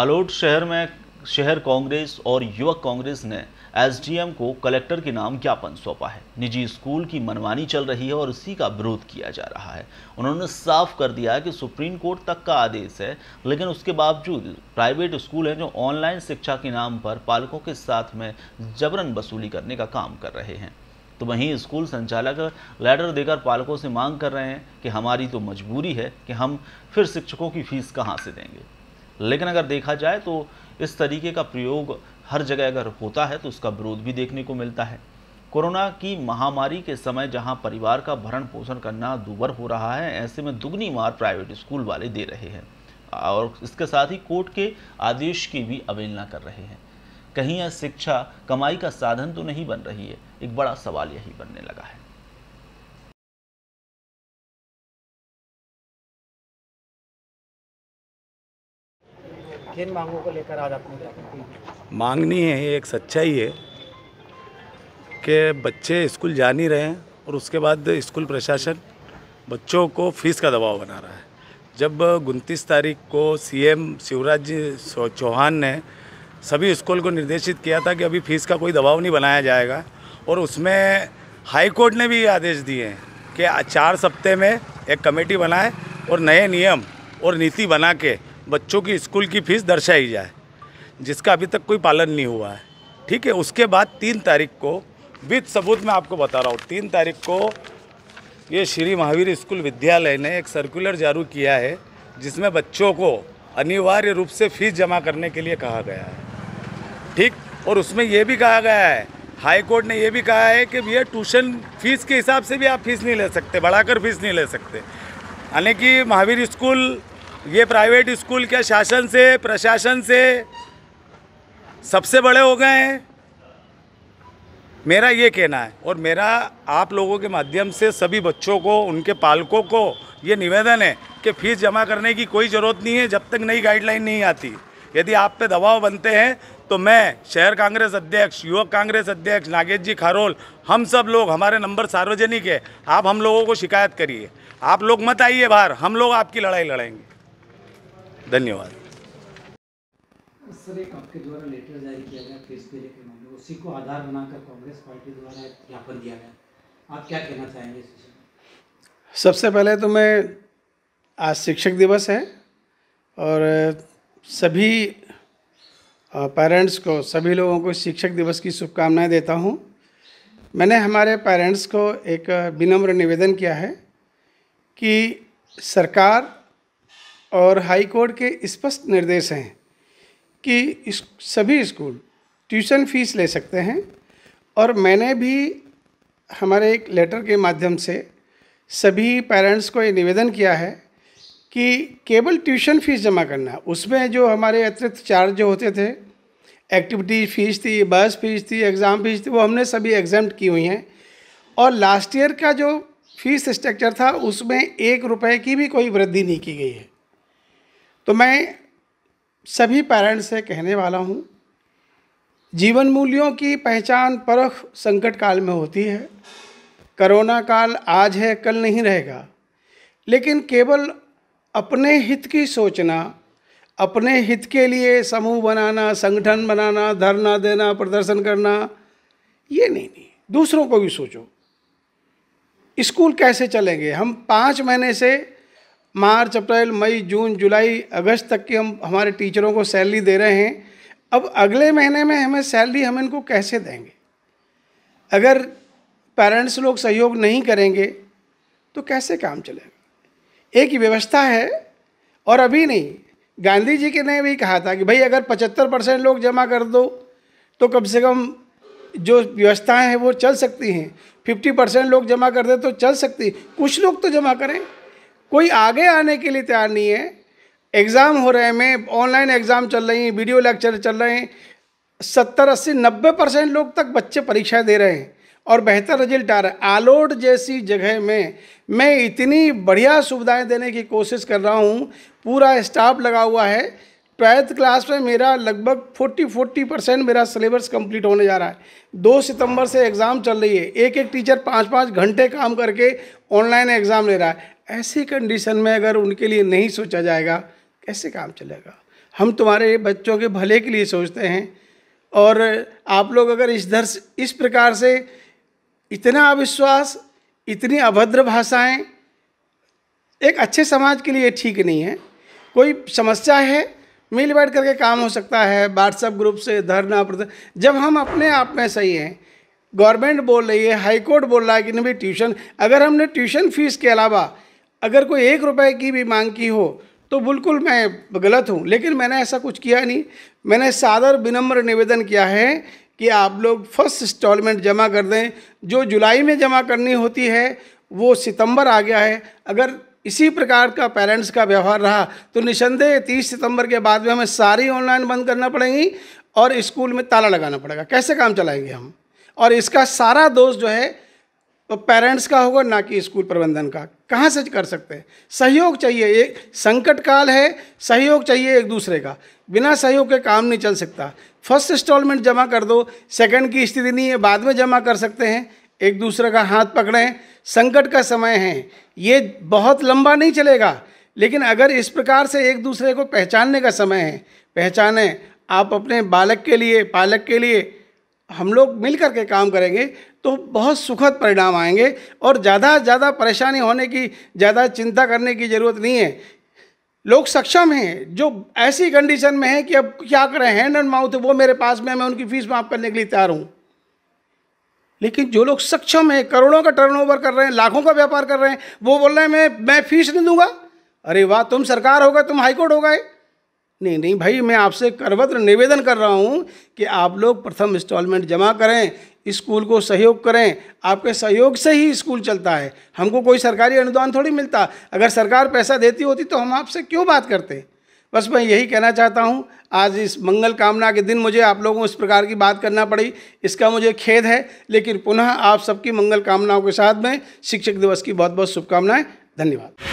आलोट शहर में शहर कांग्रेस और युवक कांग्रेस ने एसडीएम को कलेक्टर के नाम ज्ञापन सौंपा है निजी स्कूल की मनमानी चल रही है और इसी का विरोध किया जा रहा है उन्होंने साफ कर दिया है कि सुप्रीम कोर्ट तक का आदेश है लेकिन उसके बावजूद प्राइवेट स्कूल हैं जो ऑनलाइन शिक्षा के नाम पर पालकों के साथ में जबरन वसूली करने का काम कर रहे हैं तो वहीं स्कूल संचालक लेटर देकर पालकों से मांग कर रहे हैं कि हमारी तो मजबूरी है कि हम फिर शिक्षकों की फीस कहाँ से देंगे लेकिन अगर देखा जाए तो इस तरीके का प्रयोग हर जगह अगर होता है तो उसका विरोध भी देखने को मिलता है कोरोना की महामारी के समय जहां परिवार का भरण पोषण करना दूबर हो रहा है ऐसे में दुगनी मार प्राइवेट स्कूल वाले दे रहे हैं और इसके साथ ही कोर्ट के आदेश की भी अवहेलना कर रहे हैं कहीं यह शिक्षा कमाई का साधन तो नहीं बन रही है एक बड़ा सवाल यही बनने लगा है किन मांगों को लेकर आज आपने मांगनी है एक सच्चाई है कि बच्चे स्कूल जा नहीं रहे हैं और उसके बाद स्कूल प्रशासन बच्चों को फीस का दबाव बना रहा है जब उनतीस तारीख को सीएम शिवराज चौहान ने सभी स्कूल को निर्देशित किया था कि अभी फीस का कोई दबाव नहीं बनाया जाएगा और उसमें हाई कोर्ट ने भी आदेश दिए हैं कि चार सप्ते में एक कमेटी बनाए और नए नियम और नीति बना के बच्चों की स्कूल की फीस दर्शाई जाए जिसका अभी तक कोई पालन नहीं हुआ है ठीक है उसके बाद तीन तारीख को विद सबूत मैं आपको बता रहा हूँ तीन तारीख को ये श्री महावीर स्कूल विद्यालय ने एक सर्कुलर जारी किया है जिसमें बच्चों को अनिवार्य रूप से फीस जमा करने के लिए कहा गया है ठीक और उसमें यह भी कहा गया है हाई कोर्ट ने यह भी कहा है कि भैया ट्यूशन फीस के हिसाब से भी आप फीस नहीं ले सकते बढ़ाकर फीस नहीं ले सकते यानी कि महावीर स्कूल ये प्राइवेट स्कूल के शासन से प्रशासन से सबसे बड़े हो गए हैं मेरा ये कहना है और मेरा आप लोगों के माध्यम से सभी बच्चों को उनके पालकों को ये निवेदन है कि फीस जमा करने की कोई ज़रूरत नहीं है जब तक नई गाइडलाइन नहीं आती यदि आप पे दबाव बनते हैं तो मैं शहर कांग्रेस अध्यक्ष युवक कांग्रेस अध्यक्ष नागेश जी खारोल हम सब लोग हमारे नंबर सार्वजनिक है आप हम लोगों को शिकायत करिए आप लोग मत आइए बाहर हम लोग आपकी लड़ाई लड़ेंगे धन्यवाद सर एक आपके द्वारा लेटर जारी किया गया लेकर मामले उसी को आधार बनाकर कांग्रेस पार्टी द्वारा ज्ञापन दिया गया आप क्या कहना चाहेंगे सबसे पहले तो मैं आज शिक्षक दिवस है और सभी पेरेंट्स को सभी लोगों को शिक्षक दिवस की शुभकामनाएं देता हूं मैंने हमारे पेरेंट्स को एक विनम्र निवेदन किया है कि सरकार और हाई कोर्ट के स्पष्ट निर्देश हैं कि इस सभी स्कूल ट्यूशन फीस ले सकते हैं और मैंने भी हमारे एक लेटर के माध्यम से सभी पेरेंट्स को ये निवेदन किया है कि केवल ट्यूशन फीस जमा करना उसमें जो हमारे अतिरिक्त चार्ज जो होते थे एक्टिविटी फीस थी बस फीस थी एग्ज़ाम फीस थी वो हमने सभी एग्जाम्ट की हुई हैं और लास्ट ईयर का जो फीस स्ट्रक्चर था उसमें एक रुपए की भी कोई वृद्धि नहीं की गई है तो मैं सभी पेरेंट्स से कहने वाला हूँ जीवन मूल्यों की पहचान परख संकट काल में होती है करोना काल आज है कल नहीं रहेगा लेकिन केवल अपने हित की सोचना अपने हित के लिए समूह बनाना संगठन बनाना धरना देना प्रदर्शन करना ये नहीं नहीं दूसरों को भी सोचो स्कूल कैसे चलेंगे हम पाँच महीने से मार्च अप्रैल मई जून जुलाई अगस्त तक की हम हमारे टीचरों को सैलरी दे रहे हैं अब अगले महीने में हमें सैलरी हम इनको कैसे देंगे अगर पेरेंट्स लोग सहयोग नहीं करेंगे तो कैसे काम चलेगा एक व्यवस्था है और अभी नहीं गांधी जी के ने भी कहा था कि भाई अगर पचहत्तर परसेंट लोग जमा कर दो तो कम से कम जो व्यवस्थाएं हैं वो चल सकती हैं फिफ्टी परसेंट लोग जमा कर दे तो चल सकती कुछ लोग तो जमा करें कोई आगे आने के लिए तैयार नहीं है एग्ज़ाम हो रहे हैं ऑनलाइन एग्ज़ाम चल रही हैं वीडियो लेक्चर चल रहे हैं सत्तर अस्सी नब्बे परसेंट लोग तक बच्चे परीक्षाएं दे रहे हैं और बेहतर रिजल्ट आ रहा है आलोड जैसी जगह में मैं इतनी बढ़िया सुविधाएं देने की कोशिश कर रहा हूँ पूरा स्टाफ लगा हुआ है ट्वेल्थ क्लास में मेरा लगभग फोर्टी फोर्टी परसेंट मेरा सिलेबस कंप्लीट होने जा रहा है दो सितंबर से एग्ज़ाम चल रही है एक एक टीचर पाँच पाँच घंटे काम करके ऑनलाइन एग्ज़ाम ले रहा है ऐसी कंडीशन में अगर उनके लिए नहीं सोचा जाएगा कैसे काम चलेगा हम तुम्हारे बच्चों के भले के लिए सोचते हैं और आप लोग अगर इस दर इस प्रकार से इतना अविश्वास इतनी अभद्र भाषाएं एक अच्छे समाज के लिए ठीक नहीं है कोई समस्या है मिल बैठ करके काम हो सकता है व्हाट्सएप ग्रुप से धरना जब हम अपने आप में सही हैं गवर्नमेंट बोल रही है हाई कोर्ट बोल रहा है कि नहीं भाई ट्यूशन अगर हमने ट्यूशन फीस के अलावा अगर कोई एक रुपए की भी मांग की हो तो बिल्कुल मैं गलत हूँ लेकिन मैंने ऐसा कुछ किया नहीं मैंने सादर विनम्र निवेदन किया है कि आप लोग फर्स्ट इंस्टॉलमेंट जमा कर दें जो जुलाई में जमा करनी होती है वो सितंबर आ गया है अगर इसी प्रकार का पेरेंट्स का व्यवहार रहा तो निसंदेह तीस सितंबर के बाद में हमें सारी ऑनलाइन बंद करना पड़ेगी और स्कूल में ताला लगाना पड़ेगा कैसे काम चलाएंगे हम और इसका सारा दोष जो है तो पेरेंट्स का होगा ना कि स्कूल प्रबंधन का कहाँ से कर सकते हैं सहयोग चाहिए एक संकट काल है सहयोग चाहिए एक दूसरे का बिना सहयोग के काम नहीं चल सकता फर्स्ट इंस्टॉलमेंट जमा कर दो सेकंड की स्थिति नहीं है बाद में जमा कर सकते हैं एक दूसरे का हाथ पकड़ें संकट का समय है ये बहुत लंबा नहीं चलेगा लेकिन अगर इस प्रकार से एक दूसरे को पहचानने का समय है पहचानें आप अपने बालक के लिए पालक के लिए हम लोग मिल कर के काम करेंगे तो बहुत सुखद परिणाम आएंगे और ज़्यादा से ज़्यादा परेशानी होने की ज़्यादा चिंता करने की ज़रूरत नहीं है लोग सक्षम हैं जो ऐसी कंडीशन में है कि अब क्या करें हैंड एंड माउथ है वो मेरे पास में मैं उनकी फ़ीस माफ़ करने के लिए तैयार हूँ लेकिन जो लोग सक्षम हैं करोड़ों का टर्नओवर कर रहे हैं लाखों का व्यापार कर रहे हैं वो बोल रहे हैं मैं मैं फीस नहीं दूंगा अरे वाह तुम सरकार हो गए तुम हाईकोर्ट हो गए नहीं नहीं भाई मैं आपसे करवत्र निवेदन कर रहा हूँ कि आप लोग प्रथम इंस्टॉलमेंट जमा करें स्कूल को सहयोग करें आपके सहयोग से ही स्कूल चलता है हमको कोई सरकारी अनुदान थोड़ी मिलता अगर सरकार पैसा देती होती तो हम आपसे क्यों बात करते बस मैं यही कहना चाहता हूँ आज इस मंगल कामना के दिन मुझे आप लोगों को इस प्रकार की बात करना पड़ी इसका मुझे खेद है लेकिन पुनः आप सबकी मंगल कामनाओं के साथ में शिक्षक दिवस की बहुत बहुत शुभकामनाएँ धन्यवाद